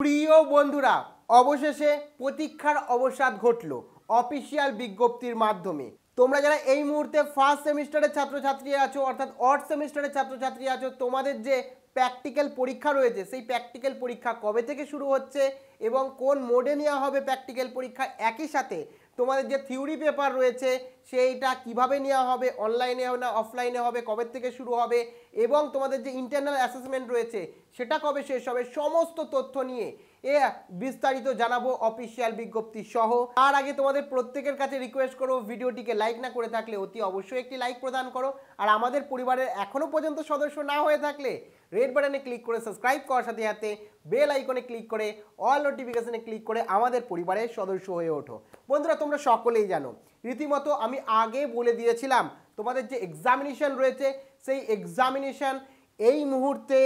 প্রিয় বন্ধুরা অবশেষে প্রতীক্ষার অবসাদ ঘটল অফিসিয়াল বিজ্ঞপ্তির মাধ্যমে তোমরা যারা এই মুহূর্তে ফার্স্ট সেমিস্টারের ছাত্রছাত্রী আছো অর্থাৎ অর্ড সেমিস্টারের ছাত্রছাত্রী আছো তোমাদের যে প্র্যাকটিক্যাল পরীক্ষা রয়েছে সেই প্র্যাকটিক্যাল পরীক্ষা কবে থেকে শুরু হচ্ছে এবং কোন মোডে নেওয়া হবে প্র্যাকটিক্যাল পরীক্ষা একই সাথে তোমাদের যে থিওরি পেপার রয়েছে সেইটা কিভাবে নেওয়া হবে অনলাইনে হবে না অফলাইনে হবে কবে থেকে শুরু হবে এবং তোমাদের যে ইন্টারনাল অ্যাসেসমেন্ট রয়েছে সেটা কবে শেষ হবে সমস্ত তথ্য নিয়ে এ বিস্তারিত জানাবো অফিসিয়াল বিজ্ঞপ্তি সহ তার আগে তোমাদের প্রত্যেকের কাছে রিকোয়েস্ট করো ভিডিওটিকে লাইক না করে থাকলে অতি অবশ্যই একটি লাইক প্রদান করো আর আমাদের পরিবারের এখনও পর্যন্ত সদস্য না হয়ে থাকলে রেড বাটনে ক্লিক করে সাবস্ক্রাইব করার সাথে সাথে বেল আইকনে ক্লিক করে অল নোটিফিকেশনে ক্লিক করে আমাদের পরিবারের সদস্য হয়ে ওঠো বন্ধুরা তোমরা সকলেই জানো রীতিমতো আমি আগে বলে দিয়েছিলাম তোমাদের যে এক্সামিনেশান রয়েছে সেই এক্সামিনেশান এই মুহূর্তে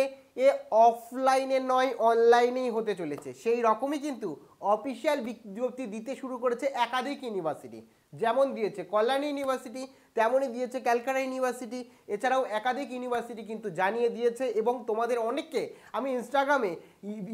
এ অফলাইনে নয় অনলাইনেই হতে চলেছে সেই রকমই কিন্তু অফিসিয়াল বিজ্ঞপ্তি দিতে শুরু করেছে একাধিক ইউনিভার্সিটি যেমন দিয়েছে কল্যাণ ইউনিভার্সিটি তেমনই দিয়েছে ক্যালকাটা ইউনিভার্সিটি এছাড়াও একাধিক ইউনিভার্সিটি কিন্তু জানিয়ে দিয়েছে এবং তোমাদের অনেককে আমি ইনস্টাগ্রামে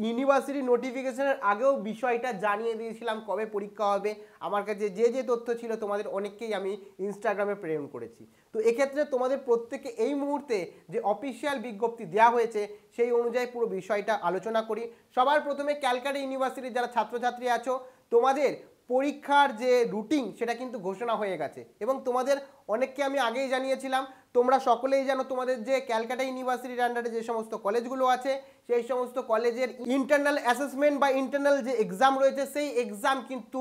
ইউনিভার্সিটি নোটিফিকেশনের আগেও বিষয়টা জানিয়ে দিয়েছিলাম কবে পরীক্ষা হবে আমার কাছে যে যে তথ্য ছিল তোমাদের অনেককেই আমি ইনস্টাগ্রামে প্রেরণ করেছি তো এক্ষেত্রে তোমাদের প্রত্যেকে এই মুহূর্তে যে অফিসিয়াল বিজ্ঞপ্তি দেওয়া হয়েছে সেই অনুযায়ী পুরো বিষয়টা আলোচনা করি সবার প্রথমে ক্যালকাটা ইউনিভার্সিটির যারা ছাত্রছাত্রী আছো তোমাদের পরীক্ষার যে রুটিন সেটা কিন্তু ঘোষণা হয়ে গেছে এবং তোমাদের অনেককে আমি আগেই জানিয়েছিলাম তোমরা সকলেই জানো তোমাদের যে ক্যালকাটা ইউনিভার্সিটির আন্ডারে যে সমস্ত কলেজগুলো আছে সেই সমস্ত কলেজের ইন্টারনাল অ্যাসেসমেন্ট বা ইন্টারনাল যে এক্সাম রয়েছে সেই এক্সাম কিন্তু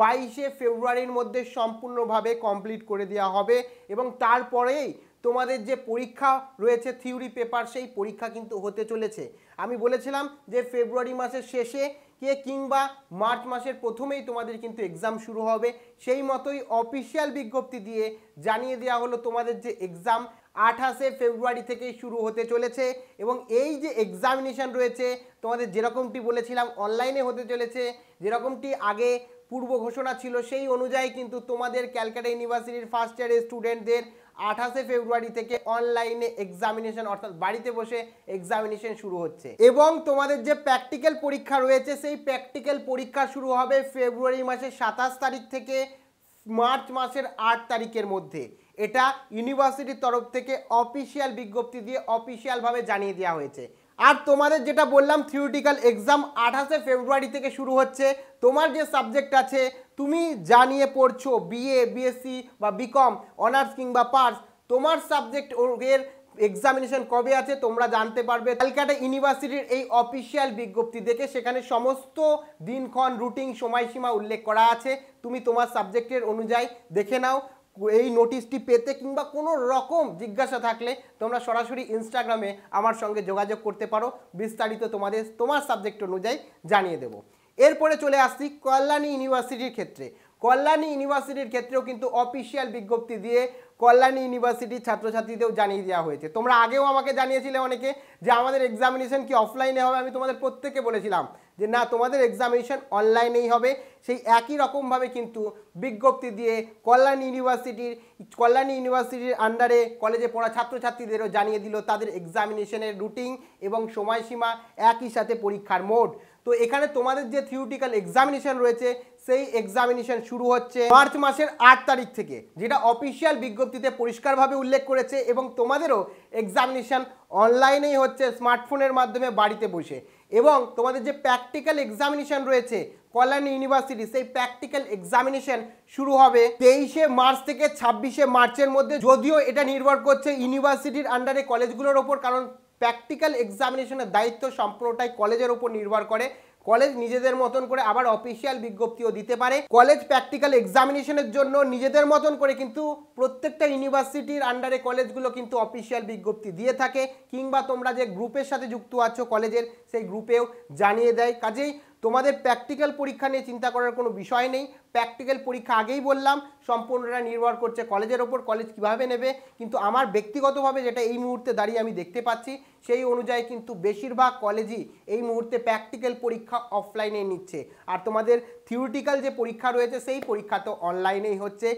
বাইশে ফেব্রুয়ারির মধ্যে সম্পূর্ণভাবে কমপ্লিট করে দেওয়া হবে এবং তারপরেই তোমাদের যে পরীক্ষা রয়েছে থিওরি পেপার সেই পরীক্ষা কিন্তু হতে চলেছে আমি বলেছিলাম যে ফেব্রুয়ারি মাসের শেষে কে কিংবা মার্চ মাসের প্রথমেই তোমাদের কিন্তু এক্সাম শুরু হবে সেই মতোই অফিসিয়াল বিজ্ঞপ্তি দিয়ে জানিয়ে দেওয়া হলো তোমাদের যে এক্সাম আঠাশে ফেব্রুয়ারি থেকেই শুরু হতে চলেছে এবং এই যে এক্সামিনেশান রয়েছে তোমাদের যেরকমটি বলেছিলাম অনলাইনে হতে চলেছে যেরকমটি আগে পূর্ব ঘোষণা ছিল সেই অনুযায়ী কিন্তু তোমাদের ক্যালকাটা ইউনিভার্সিটির ফার্স্ট ইয়ারের স্টুডেন্টদের আঠাশে ফেব্রুয়ারি থেকে অনলাইনে এক্সামিনেশন অর্থাৎ বাড়িতে বসে এক্সামিনেশন শুরু হচ্ছে এবং তোমাদের যে প্র্যাকটিক্যাল পরীক্ষা রয়েছে সেই প্র্যাকটিক্যাল পরীক্ষা শুরু হবে ফেব্রুয়ারি মাসের সাতাশ তারিখ থেকে মার্চ মাসের আট তারিখের মধ্যে এটা ইউনিভার্সিটির তরফ থেকে অফিসিয়াল বিজ্ঞপ্তি দিয়ে অফিসিয়ালভাবে জানিয়ে দেওয়া হয়েছে আর তোমাদের যেটা বললাম থিওরিটিক্যাল এক্সাম আঠাশে ফেব্রুয়ারি থেকে শুরু হচ্ছে তোমার যে সাবজেক্ট আছে তুমি যা নিয়ে পড়ছো বিএ বিএসসি বা বিকম অনার্স কিংবা পার্স তোমার সাবজেক্ট এর এক্সামিনেশন কবে আছে তোমরা জানতে পারবে ক্যালকাটা ইউনিভার্সিটির এই অফিসিয়াল বিজ্ঞপ্তি দেখে সেখানে সমস্ত দিনক্ষণ রুটিন সময়সীমা উল্লেখ করা আছে তুমি তোমার সাবজেক্টের অনুযায়ী দেখে নাও এই নোটিশটি পেতে কিংবা কোনো রকম জিজ্ঞাসা থাকলে তোমরা সরাসরি ইনস্টাগ্রামে আমার সঙ্গে যোগাযোগ করতে পারো বিস্তারিত তোমাদের তোমার সাবজেক্ট অনুযায়ী জানিয়ে দেবো এরপরে চলে আসছি কল্যাণী ইউনিভার্সিটির ক্ষেত্রে কল্যাণী ইউনিভার্সিটির ক্ষেত্রেও কিন্তু অফিসিয়াল বিজ্ঞপ্তি দিয়ে কল্যাণী ইউনিভার্সিটির ছাত্রছাত্রীদেরও জানিয়ে দেওয়া হয়েছে তোমরা আগেও আমাকে জানিয়েছিলে অনেকে যে আমাদের এক্সামিনেশন কি অফলাইনে হবে আমি তোমাদের প্রত্যেকে বলেছিলাম যে না তোমাদের এক্সামিনেশন অনলাইনেই হবে সেই একই রকমভাবে কিন্তু বিজ্ঞপ্তি দিয়ে কল্যাণী ইউনিভার্সিটির কল্যাণী ইউনিভার্সিটির আন্ডারে কলেজে পড়া ছাত্রছাত্রীদেরও জানিয়ে দিল তাদের এক্সামিনেশনের রুটিন এবং সময়সীমা একই সাথে পরীক্ষার মোড তো এখানে তোমাদের যে থিওরিটিক্যাল এক্সামিনেশন রয়েছে সেই এক্সামিনেশন শুরু হচ্ছে মার্চ মাসের আট তারিখ থেকে যেটা অফিসিয়াল বিজ্ঞপ্তিতে পরিষ্কারভাবে উল্লেখ করেছে এবং তোমাদেরও এক্সামিনেশন অনলাইনেই হচ্ছে স্মার্টফোনের মাধ্যমে বাড়িতে বসে এবং তোমাদের যে প্র্যাকটিক্যাল এক্সামিনেশন রয়েছে কল্যাণ ইউনিভার্সিটি সেই প্র্যাকটিক্যাল এক্সামিনেশন শুরু হবে তেইশে মার্চ থেকে ছাব্বিশে মার্চের মধ্যে যদিও এটা নির্ভর করছে ইউনিভার্সিটির আন্ডারে কলেজগুলোর ওপর কারণ প্র্যাকটিক্যাল এক্সামিনেশনের দায়িত্ব সম্পূর্ণটাই কলেজের উপর নির্ভর করে কলেজ নিজেদের মতন করে আবার অফিসিয়াল বিজ্ঞপ্তিও দিতে পারে কলেজ প্র্যাকটিক্যাল এক্সামিনেশনের জন্য নিজেদের মতন করে কিন্তু প্রত্যেকটা ইউনিভার্সিটির আন্ডারে কলেজগুলো কিন্তু অফিসিয়াল বিজ্ঞপ্তি দিয়ে থাকে কিংবা তোমরা যে গ্রুপের সাথে যুক্ত আছো কলেজের সেই গ্রুপেও জানিয়ে দেয় কাজেই তোমাদের প্র্যাকটিক্যাল পরীক্ষা নিয়ে চিন্তা করার কোনো বিষয় নেই প্র্যাকটিক্যাল পরীক্ষা আগেই বললাম সম্পূর্ণটা নির্ভর করছে কলেজের ওপর কলেজ কিভাবে নেবে কিন্তু আমার ব্যক্তিগতভাবে যেটা এই মুহূর্তে দাঁড়িয়ে আমি দেখতে পাচ্ছি সেই অনুযায়ী কিন্তু বেশিরভাগ কলেজই এই মুহূর্তে প্র্যাকটিক্যাল পরীক্ষা অফলাইনে নিচ্ছে আর তোমাদের থিওরিটিক্যাল যে পরীক্ষা রয়েছে সেই পরীক্ষা তো অনলাইনেই হচ্ছে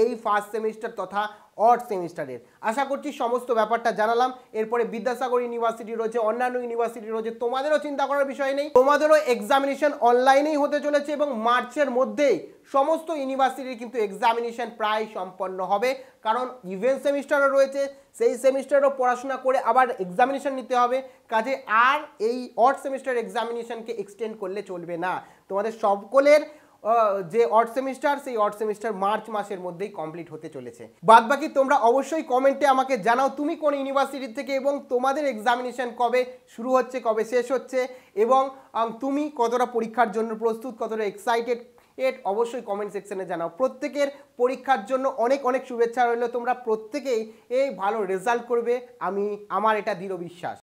এই ফার্স্ট সেমিস্টার তথা অর্ড সেমিস্টারের আশা করছি সমস্ত ব্যাপারটা জানালাম এরপরে বিদ্যাসাগর ইউনিভার্সিটি রয়েছে অন্যান্য ইউনিভার্সিটি রয়েছে তোমাদেরও চিন্তা করার বিষয় নেই তোমাদেরও এক্সামিনেশন অনলাইনেই হতে চলেছে এবং মার্চের মধ্যেই সমস্ত ইউনিভার্সিটির কিন্তু এক্সামিনেশন প্রায় সম্পন্ন হবে কারণ ইভেন্ট সেমিস্টারও রয়েছে সেই সেমিস্টারও পড়াশোনা করে আবার এক্সামিনেশন নিতে হবে কাজে আর এই অড সেমিস্টার এক্সামিনেশনকে এক্সটেন্ড করলে চলবে না তোমাদের সকলের যে অড সেমিস্টার সেই অড সেমিস্টার মার্চ মাসের মধ্যেই কমপ্লিট হতে চলেছে বাদবাকি তোমরা অবশ্যই কমেন্টে আমাকে জানাও তুমি কোন ইউনিভার্সিটি থেকে এবং তোমাদের এক্সামিনেশন কবে শুরু হচ্ছে কবে শেষ হচ্ছে এবং তুমি কতটা পরীক্ষার জন্য প্রস্তুত কতটা এক্সাইটেড এর অবশ্যই কমেন্ট সেকশনে জানাও প্রত্যেকের পরীক্ষার জন্য অনেক অনেক শুভেচ্ছা রইল তোমরা প্রত্যেকেই এই ভালো রেজাল্ট করবে আমি আমার এটা দৃঢ় বিশ্বাস